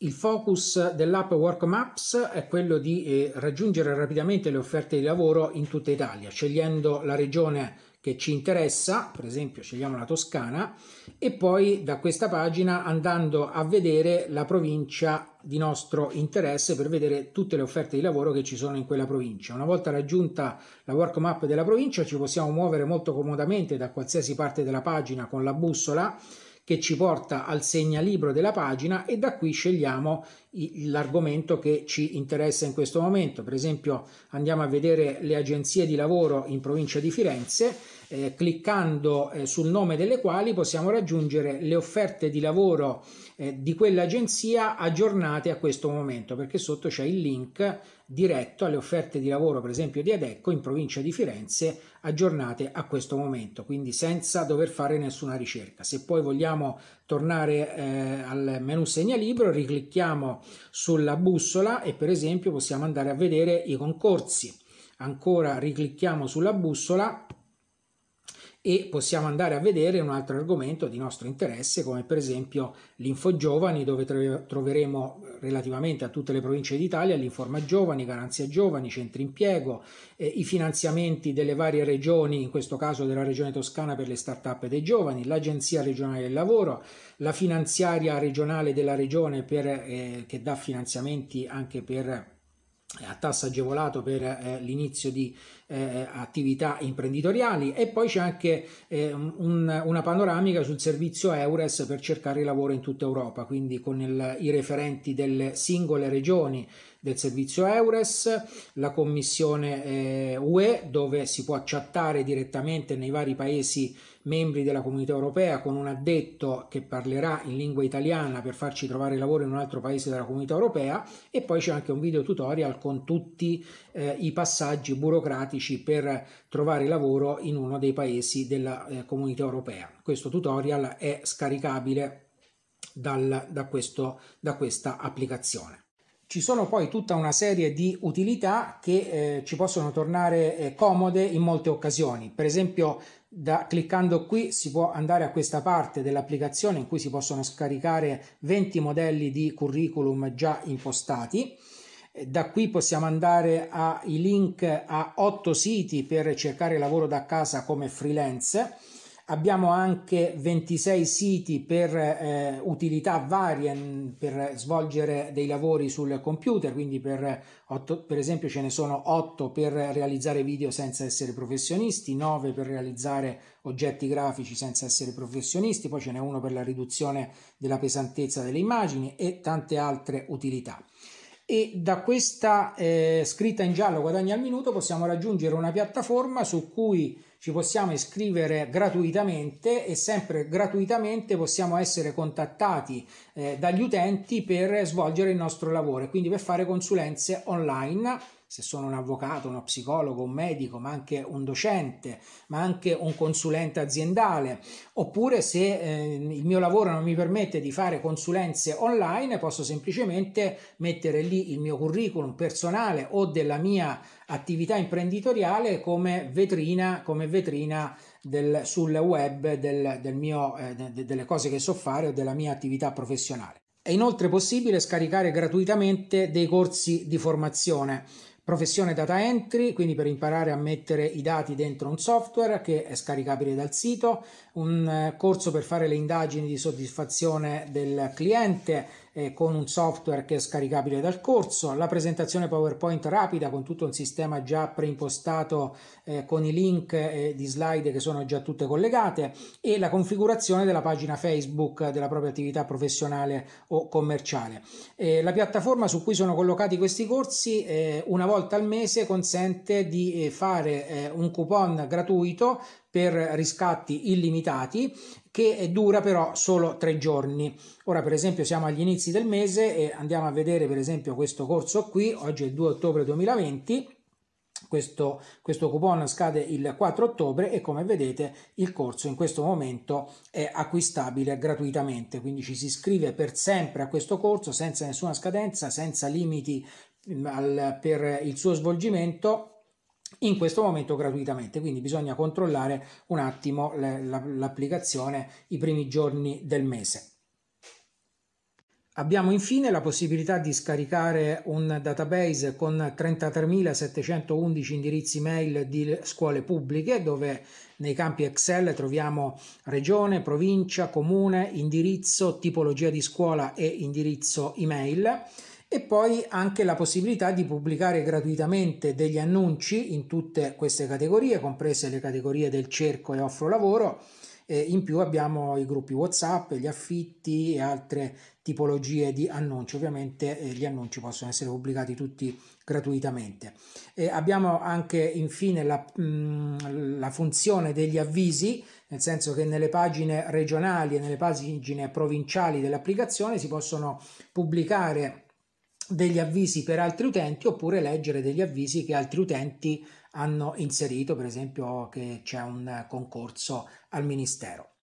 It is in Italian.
Il focus dell'app Work Maps è quello di eh, raggiungere rapidamente le offerte di lavoro in tutta Italia, scegliendo la regione che ci interessa, per esempio scegliamo la Toscana, e poi da questa pagina andando a vedere la provincia di nostro interesse per vedere tutte le offerte di lavoro che ci sono in quella provincia. Una volta raggiunta la work map della provincia ci possiamo muovere molto comodamente da qualsiasi parte della pagina con la bussola che ci porta al segnalibro della pagina e da qui scegliamo l'argomento che ci interessa in questo momento. Per esempio andiamo a vedere le agenzie di lavoro in provincia di Firenze eh, cliccando eh, sul nome delle quali possiamo raggiungere le offerte di lavoro eh, di quell'agenzia aggiornate a questo momento, perché sotto c'è il link diretto alle offerte di lavoro, per esempio di Adecco in provincia di Firenze, aggiornate a questo momento, quindi senza dover fare nessuna ricerca. Se poi vogliamo tornare eh, al menu segnalibro riclicchiamo sulla bussola e per esempio possiamo andare a vedere i concorsi. Ancora riclicchiamo sulla bussola e possiamo andare a vedere un altro argomento di nostro interesse come per esempio l'Info Giovani dove troveremo eh, relativamente a tutte le province d'Italia l'Informa Giovani, Garanzia Giovani, Centri Impiego, eh, i finanziamenti delle varie regioni, in questo caso della regione toscana per le start-up dei giovani, l'Agenzia regionale del lavoro, la finanziaria regionale della regione per, eh, che dà finanziamenti anche per eh, a tasso agevolato per eh, l'inizio di eh, attività imprenditoriali e poi c'è anche eh, un, una panoramica sul servizio Eures per cercare lavoro in tutta Europa, quindi con il, i referenti delle singole regioni del servizio Eures, la commissione eh, UE dove si può chattare direttamente nei vari paesi membri della comunità europea con un addetto che parlerà in lingua italiana per farci trovare lavoro in un altro paese della comunità europea e poi c'è anche un video tutorial con tutti eh, i passaggi burocratici pratici per trovare lavoro in uno dei paesi della eh, comunità europea. Questo tutorial è scaricabile dal, da, questo, da questa applicazione. Ci sono poi tutta una serie di utilità che eh, ci possono tornare eh, comode in molte occasioni. Per esempio, da, cliccando qui si può andare a questa parte dell'applicazione in cui si possono scaricare 20 modelli di curriculum già impostati da qui possiamo andare ai link a otto siti per cercare lavoro da casa come freelance. Abbiamo anche 26 siti per eh, utilità varie per svolgere dei lavori sul computer, quindi per, 8, per, esempio ce ne sono 8 per realizzare video senza essere professionisti, 9 per realizzare oggetti grafici senza essere professionisti, poi ce n'è uno per la riduzione della pesantezza delle immagini e tante altre utilità e da questa eh, scritta in giallo guadagni al minuto possiamo raggiungere una piattaforma su cui ci possiamo iscrivere gratuitamente e sempre gratuitamente possiamo essere contattati eh, dagli utenti per svolgere il nostro lavoro, e quindi per fare consulenze online se sono un avvocato, uno psicologo, un medico, ma anche un docente, ma anche un consulente aziendale, oppure se eh, il mio lavoro non mi permette di fare consulenze online, posso semplicemente mettere lì il mio curriculum personale o della mia attività imprenditoriale come vetrina, come vetrina del, sul web del, del mio, eh, de, delle cose che so fare o della mia attività professionale. È inoltre possibile scaricare gratuitamente dei corsi di formazione. Professione data entry, quindi per imparare a mettere i dati dentro un software che è scaricabile dal sito, un eh, corso per fare le indagini di soddisfazione del cliente eh, con un software che è scaricabile dal corso, la presentazione PowerPoint rapida con tutto un sistema già preimpostato eh, con i link eh, di slide che sono già tutte collegate e la configurazione della pagina Facebook della propria attività professionale o commerciale. la piattaforma su cui sono collocati questi corsi eh, una volta al mese consente di eh, fare eh, un coupon gratuito per riscatti illimitati che dura però solo tre giorni. Ora per esempio siamo agli inizi del mese e andiamo a vedere per esempio questo corso qui, oggi è il 2 ottobre 2020. Questo, questo coupon scade il 4 ottobre e come vedete il corso in questo momento è acquistabile gratuitamente, quindi ci si iscrive per sempre a questo corso senza nessuna scadenza, senza limiti mm, al, per il suo svolgimento in questo momento gratuitamente, quindi bisogna controllare un attimo l'applicazione i primi giorni del mese. Abbiamo infine la possibilità di scaricare un database con 33.711 indirizzi mail di scuole pubbliche dove nei campi Excel troviamo regione, provincia, comune, indirizzo, tipologia di scuola e indirizzo email e poi anche la possibilità di pubblicare gratuitamente degli annunci in tutte queste categorie, comprese le categorie del cerco e offro lavoro. in più abbiamo i gruppi WhatsApp, gli affitti e altre tipologie di annunci. Ovviamente eh, gli annunci possono essere pubblicati tutti gratuitamente. Eh, abbiamo anche infine la, mm, la funzione degli avvisi, nel senso che nelle pagine regionali e nelle pagine provinciali dell'applicazione si possono pubblicare degli avvisi per altri utenti oppure leggere degli avvisi che altri utenti hanno inserito, per esempio che c'è un concorso al Ministero.